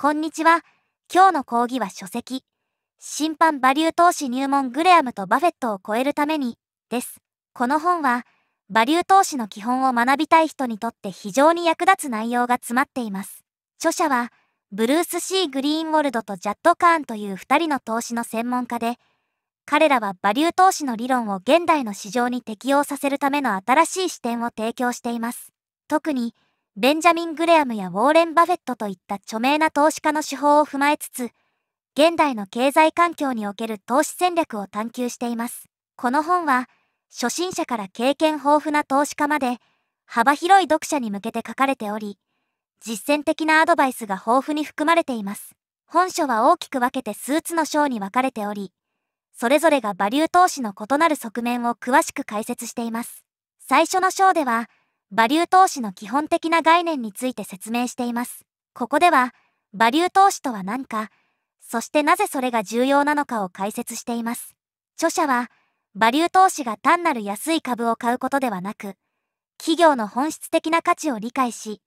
こんにちは。今日の講義は書籍。審判バリュー投資入門グレアムとバフェットを超えるためにです。この本は、バリュー投資の基本を学びたい人にとって非常に役立つ内容が詰まっています。著者は、ブルース・シー・グリーンウォルドとジャッド・カーンという2人の投資の専門家で、彼らはバリュー投資の理論を現代の市場に適用させるための新しい視点を提供しています。特に、ベンジャミン・グレアムやウォーレン・バフェットといった著名な投資家の手法を踏まえつつ、現代の経済環境における投資戦略を探求しています。この本は、初心者から経験豊富な投資家まで、幅広い読者に向けて書かれており、実践的なアドバイスが豊富に含まれています。本書は大きく分けて数つの章に分かれており、それぞれがバリュー投資の異なる側面を詳しく解説しています。最初の章では、バリュー投資の基本的な概念について説明しています。ここでは、バリュー投資とは何か、そしてなぜそれが重要なのかを解説しています。著者は、バリュー投資が単なる安い株を買うことではなく、企業の本質的な価値を理解し、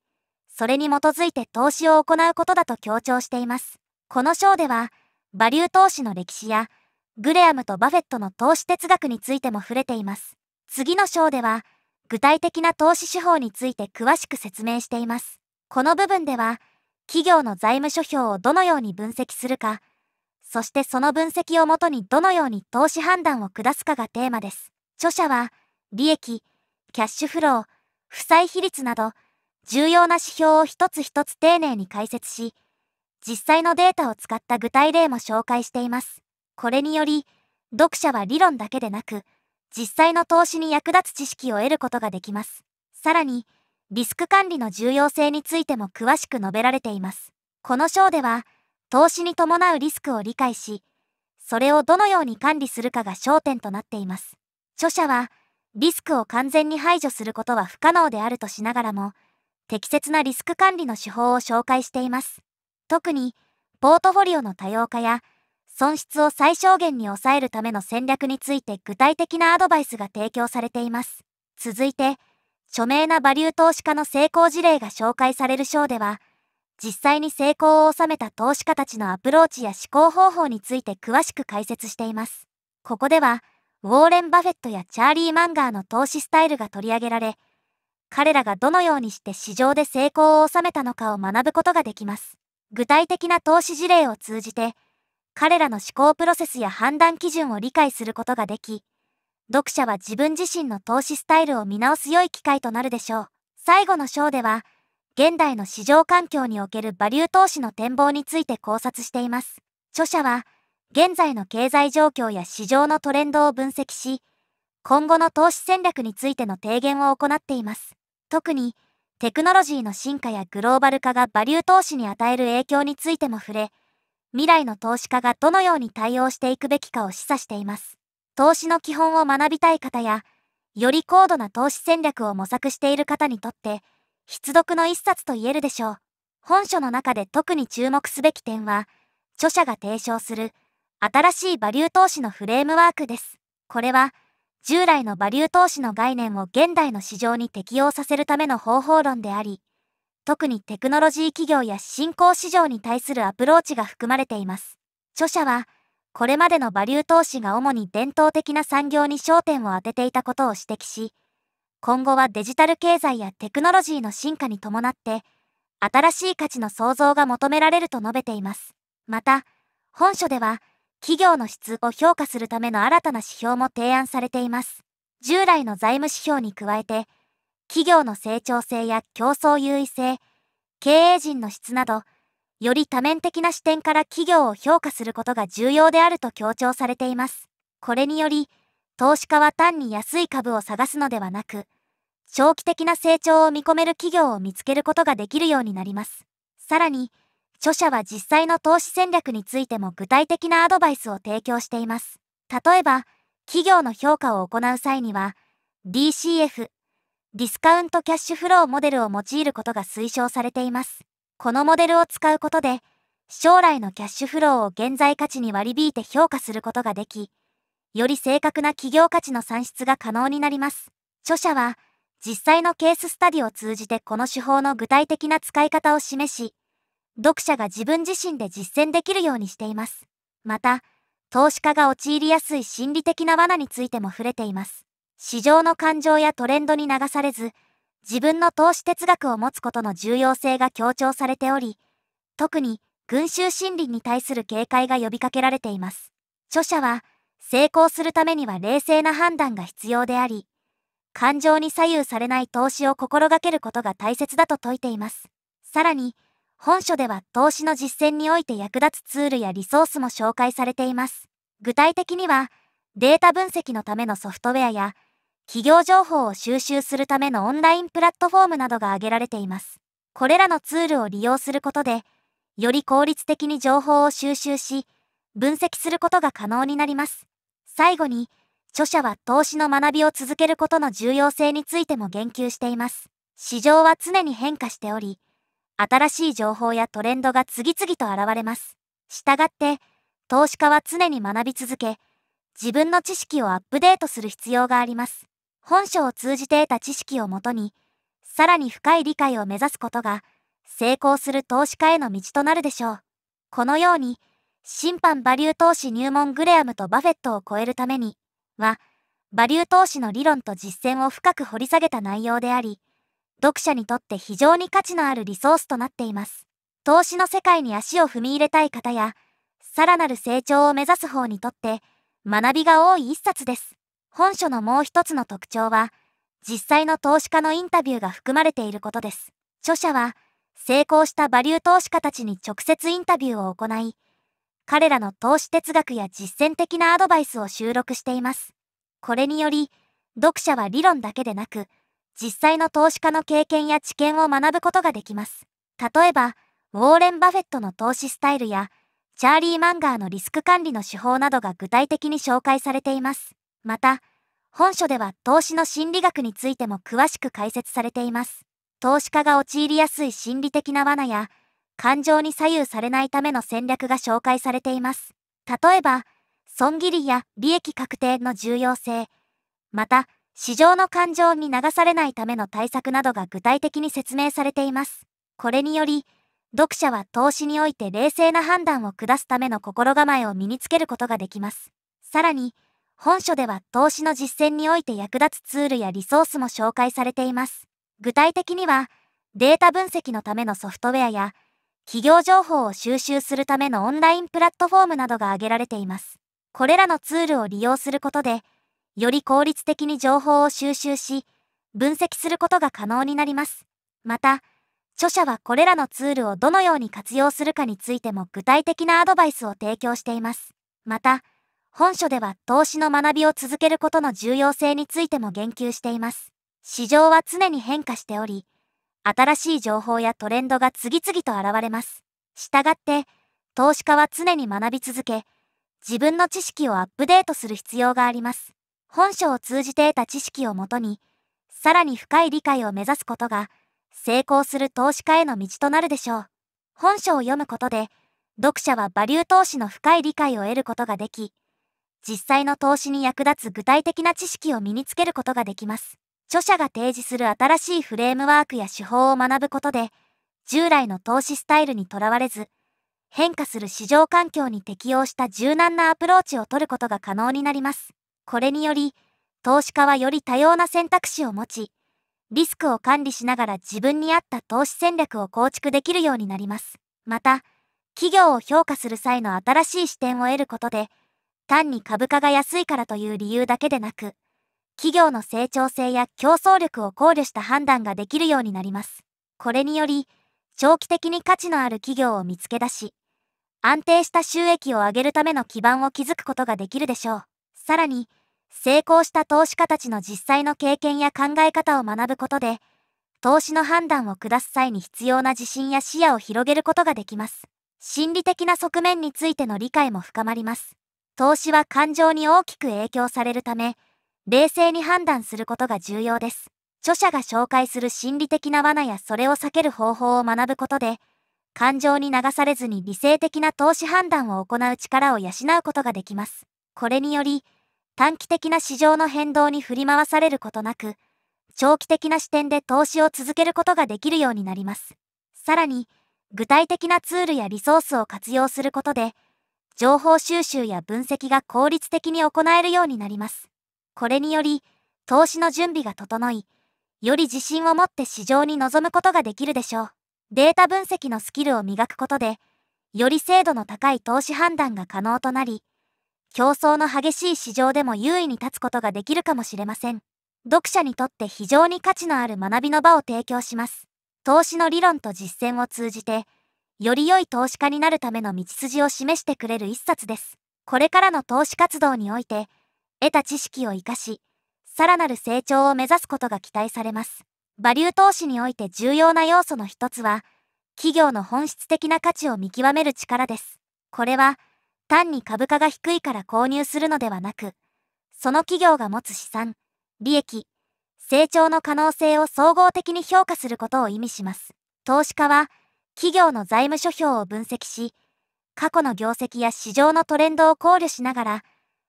それに基づいて投資を行うことだと強調しています。この章では、バリュー投資の歴史や、グレアムとバフェットの投資哲学についても触れています。次の章では、具体的な投資手法について詳しく説明しています。この部分では、企業の財務諸表をどのように分析するか、そしてその分析をもとにどのように投資判断を下すかがテーマです。著者は、利益、キャッシュフロー、負債比率など、重要な指標を一つ一つ丁寧に解説し、実際のデータを使った具体例も紹介しています。これにより、読者は理論だけでなく、実際の投資に役立つ知識を得ることができます。さらに、リスク管理の重要性についても詳しく述べられています。この章では、投資に伴うリスクを理解し、それをどのように管理するかが焦点となっています。著者は、リスクを完全に排除することは不可能であるとしながらも、適切なリスク管理の手法を紹介しています。特に、ポートフォリオの多様化や、損失を最小限に抑えるための戦略について具体的なアドバイスが提供されています。続いて、著名なバリュー投資家の成功事例が紹介される章では、実際に成功を収めた投資家たちのアプローチや思考方法について詳しく解説しています。ここでは、ウォーレン・バフェットやチャーリー・マンガーの投資スタイルが取り上げられ、彼らがどのようにして市場で成功を収めたのかを学ぶことができます。具体的な投資事例を通じて、彼らの思考プロセスや判断基準を理解することができ、読者は自分自身の投資スタイルを見直す良い機会となるでしょう。最後の章では、現代の市場環境におけるバリュー投資の展望について考察しています。著者は、現在の経済状況や市場のトレンドを分析し、今後の投資戦略についての提言を行っています。特に、テクノロジーの進化やグローバル化がバリュー投資に与える影響についても触れ、未来の投資家がどのように対応していくべきかを示唆しています。投資の基本を学びたい方や、より高度な投資戦略を模索している方にとって、必読の一冊と言えるでしょう。本書の中で特に注目すべき点は、著者が提唱する新しいバリュー投資のフレームワークです。これは、従来のバリュー投資の概念を現代の市場に適用させるための方法論であり、特にテクノロジー企業や新興市場に対するアプローチが含まれています。著者は、これまでのバリュー投資が主に伝統的な産業に焦点を当てていたことを指摘し、今後はデジタル経済やテクノロジーの進化に伴って、新しい価値の創造が求められると述べています。また、本書では、企業の質を評価するための新たな指標も提案されています。従来の財務指標に加えて、企業の成長性や競争優位性、経営陣の質など、より多面的な視点から企業を評価することが重要であると強調されています。これにより、投資家は単に安い株を探すのではなく、長期的な成長を見込める企業を見つけることができるようになります。さらに、著者は実際の投資戦略についても具体的なアドバイスを提供しています。例えば、企業の評価を行う際には、DCF、ディスカウントキャッシュフローモデルを用いることが推奨されています。このモデルを使うことで、将来のキャッシュフローを現在価値に割り引いて評価することができ、より正確な企業価値の算出が可能になります。著者は、実際のケーススタディを通じてこの手法の具体的な使い方を示し、読者が自分自身で実践できるようにしています。また、投資家が陥りやすい心理的な罠についても触れています。市場の感情やトレンドに流されず、自分の投資哲学を持つことの重要性が強調されており、特に群衆心理に対する警戒が呼びかけられています。著者は、成功するためには冷静な判断が必要であり、感情に左右されない投資を心がけることが大切だと説いています。さらに、本書では投資の実践において役立つツールやリソースも紹介されています。具体的には、データ分析のためのソフトウェアや、企業情報を収集するためのオンラインプラットフォームなどが挙げられています。これらのツールを利用することで、より効率的に情報を収集し、分析することが可能になります。最後に、著者は投資の学びを続けることの重要性についても言及しています。市場は常に変化しており、新しい情報やトレンドが次々と現れます。したがって、投資家は常に学び続け、自分の知識をアップデートする必要があります。本書を通じて得た知識をもとに、さらに深い理解を目指すことが、成功する投資家への道となるでしょう。このように、審判バリュー投資入門グレアムとバフェットを超えるために、は、バリュー投資の理論と実践を深く掘り下げた内容であり、読者にとって非常に価値のあるリソースとなっています。投資の世界に足を踏み入れたい方や、さらなる成長を目指す方にとって、学びが多い一冊です。本書のもう一つの特徴は、実際の投資家のインタビューが含まれていることです。著者は、成功したバリュー投資家たちに直接インタビューを行い、彼らの投資哲学や実践的なアドバイスを収録しています。これにより、読者は理論だけでなく、実際の投資家の経験や知見を学ぶことができます。例えば、ウォーレン・バフェットの投資スタイルや、チャーリー・マンガーのリスク管理の手法などが具体的に紹介されています。また、本書では投資の心理学についても詳しく解説されています。投資家が陥りやすい心理的な罠や、感情に左右されないための戦略が紹介されています。例えば、損切りや利益確定の重要性、また、市場の感情に流されないための対策などが具体的に説明されています。これにより、読者は投資において冷静な判断を下すための心構えを身につけることができます。さらに、本書では投資の実践において役立つツールやリソースも紹介されています。具体的には、データ分析のためのソフトウェアや、企業情報を収集するためのオンラインプラットフォームなどが挙げられています。これらのツールを利用することで、より効率的に情報を収集し、分析することが可能になります。また、著者はこれらのツールをどのように活用するかについても具体的なアドバイスを提供しています。また、本書では投資の学びを続けることの重要性についても言及しています。市場は常に変化しており、新しい情報やトレンドが次々と現れます。したがって、投資家は常に学び続け、自分の知識をアップデートする必要があります。本書を通じて得た知識をもとに、さらに深い理解を目指すことが、成功する投資家への道となるでしょう。本書を読むことで、読者はバリュー投資の深い理解を得ることができ、実際の投資に役立つ具体的な知識を身につけることができます。著者が提示する新しいフレームワークや手法を学ぶことで、従来の投資スタイルにとらわれず、変化する市場環境に適応した柔軟なアプローチを取ることが可能になります。これにより、投資家はより多様な選択肢を持ち、リスクを管理しながら自分に合った投資戦略を構築できるようになります。また、企業を評価する際の新しい視点を得ることで、単に株価が安いからという理由だけでなく、企業の成長性や競争力を考慮した判断ができるようになります。これにより、長期的に価値のある企業を見つけ出し、安定した収益を上げるための基盤を築くことができるでしょう。さらに、成功した投資家たちの実際の経験や考え方を学ぶことで、投資の判断を下す際に必要な自信や視野を広げることができます。心理的な側面についての理解も深まります。投資は感情に大きく影響されるため、冷静に判断することが重要です。著者が紹介する心理的な罠やそれを避ける方法を学ぶことで、感情に流されずに理性的な投資判断を行う力を養うことができます。これにより、短期的な市場の変動に振り回されることなく、長期的な視点で投資を続けることができるようになります。さらに、具体的なツールやリソースを活用することで、情報収集や分析が効率的に行えるようになります。これにより、投資の準備が整い、より自信を持って市場に臨むことができるでしょう。データ分析のスキルを磨くことで、より精度の高い投資判断が可能となり、競争の激しい市場でも優位に立つことができるかもしれません。読者にとって非常に価値のある学びの場を提供します。投資の理論と実践を通じて、より良い投資家になるための道筋を示してくれる一冊です。これからの投資活動において、得た知識を活かし、さらなる成長を目指すことが期待されます。バリュー投資において重要な要素の一つは、企業の本質的な価値を見極める力です。これは、単に株価が低いから購入するのではなく、その企業が持つ資産、利益、成長の可能性を総合的に評価することを意味します。投資家は、企業の財務諸表を分析し、過去の業績や市場のトレンドを考慮しながら、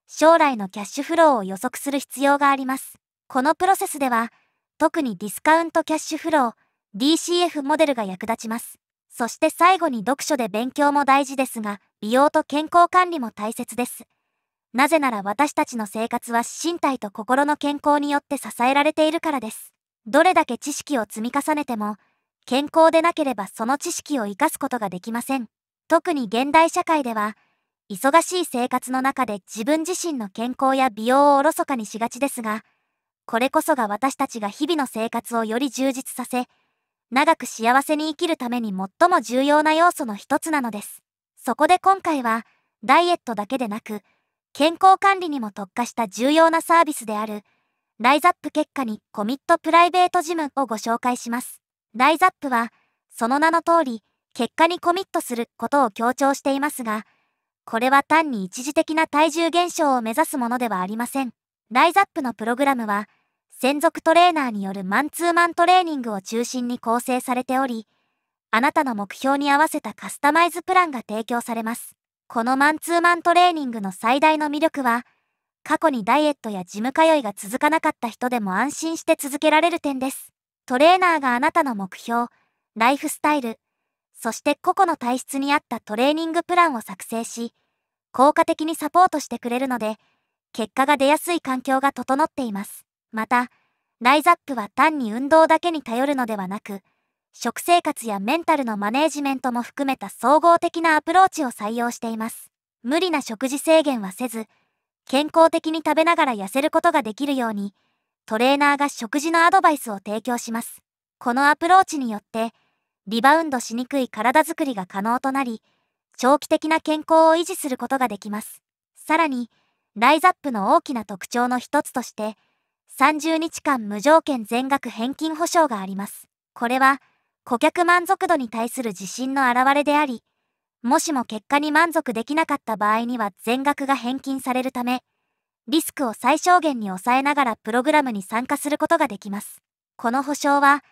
将来のキャッシュフローを予測する必要があります。このプロセスでは、特にディスカウントキャッシュフロー、DCF モデルが役立ちます。そして最後に読書で勉強も大事ですが、美容と健康管理も大切です。なぜなら私たちの生活は身体と心の健康によって支えられているからです。どれだけ知識を積み重ねても、健康でなければその知識を生かすことができません。特に現代社会では、忙しい生活の中で自分自身の健康や美容をおろそかにしがちですが、これこそが私たちが日々の生活をより充実させ、長く幸せに生きるために最も重要な要素の一つなのです。そこで今回は、ダイエットだけでなく、健康管理にも特化した重要なサービスである、ライザップ結果にコミットプライベートジムをご紹介します。ライザップは、その名の通り、結果にコミットすることを強調していますが、これは単に一時的な体重減少を目指すものではありません。ライザップのプログラムは、専属トレーナーによるマンツーマントレーニングを中心に構成されており、あなたの目標に合わせたカスタマイズプランが提供されます。このマンツーマントレーニングの最大の魅力は、過去にダイエットやジム通いが続かなかった人でも安心して続けられる点です。トレーナーがあなたの目標、ライフスタイル、そして個々の体質に合ったトレーニングプランを作成し、効果的にサポートしてくれるので、結果が出やすい環境が整っています。また、ライザップは単に運動だけに頼るのではなく、食生活やメンタルのマネージメントも含めた総合的なアプローチを採用しています。無理な食事制限はせず、健康的に食べながら痩せることができるように、トレーナーが食事のアドバイスを提供します。このアプローチによって、リバウンドしにくい体づくりが可能となり、長期的な健康を維持することができます。さらに、ライザップの大きな特徴の一つとして、30日間無条件全額返金保証があります。これは、顧客満足度に対する自信の表れであり、もしも結果に満足できなかった場合には全額が返金されるため、リスクを最小限に抑えながらプログラムに参加することができます。この保証は、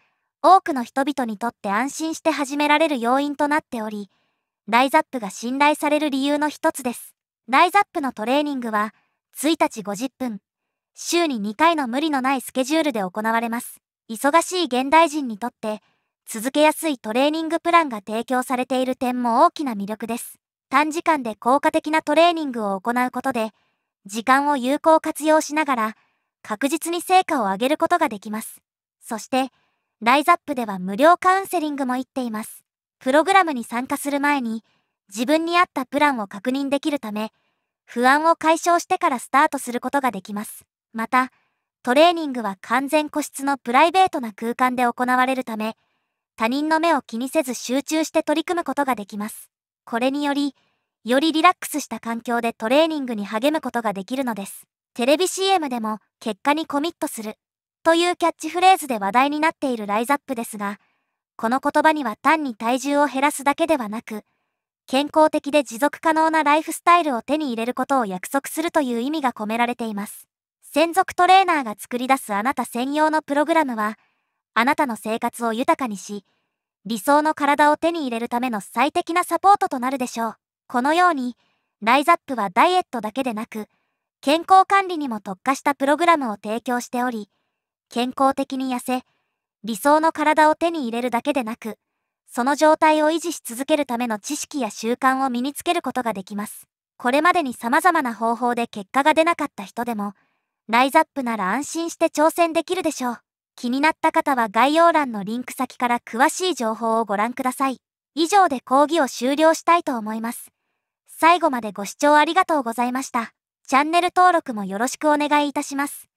多くの人々にとって安心して始められる要因となっており、ライザップが信頼される理由の一つです。ライザップのトレーニングは、1日50分、週に2回の無理のないスケジュールで行われます。忙しい現代人にとって、続けやすいトレーニングプランが提供されている点も大きな魅力です。短時間で効果的なトレーニングを行うことで、時間を有効活用しながら、確実に成果を上げることができます。そして、ライザップでは無料カウンセリングも行っています。プログラムに参加する前に、自分に合ったプランを確認できるため、不安を解消してからスタートすることができます。また、トレーニングは完全個室のプライベートな空間で行われるため、他人の目を気にせず集中して取り組むことができます。これにより、よりリラックスした環境でトレーニングに励むことができるのです。テレビ CM でも結果にコミットするというキャッチフレーズで話題になっているライザップですが、この言葉には単に体重を減らすだけではなく、健康的で持続可能なライフスタイルを手に入れることを約束するという意味が込められています。専属トレーナーが作り出すあなた専用のプログラムは、あなたの生活を豊かにし、理想の体を手に入れるための最適なサポートとなるでしょう。このように、ライザップはダイエットだけでなく、健康管理にも特化したプログラムを提供しており、健康的に痩せ、理想の体を手に入れるだけでなく、その状態を維持し続けるための知識や習慣を身につけることができます。これまでに様々な方法で結果が出なかった人でも、ライザップなら安心して挑戦できるでしょう。気になった方は概要欄のリンク先から詳しい情報をご覧ください。以上で講義を終了したいと思います。最後までご視聴ありがとうございました。チャンネル登録もよろしくお願いいたします。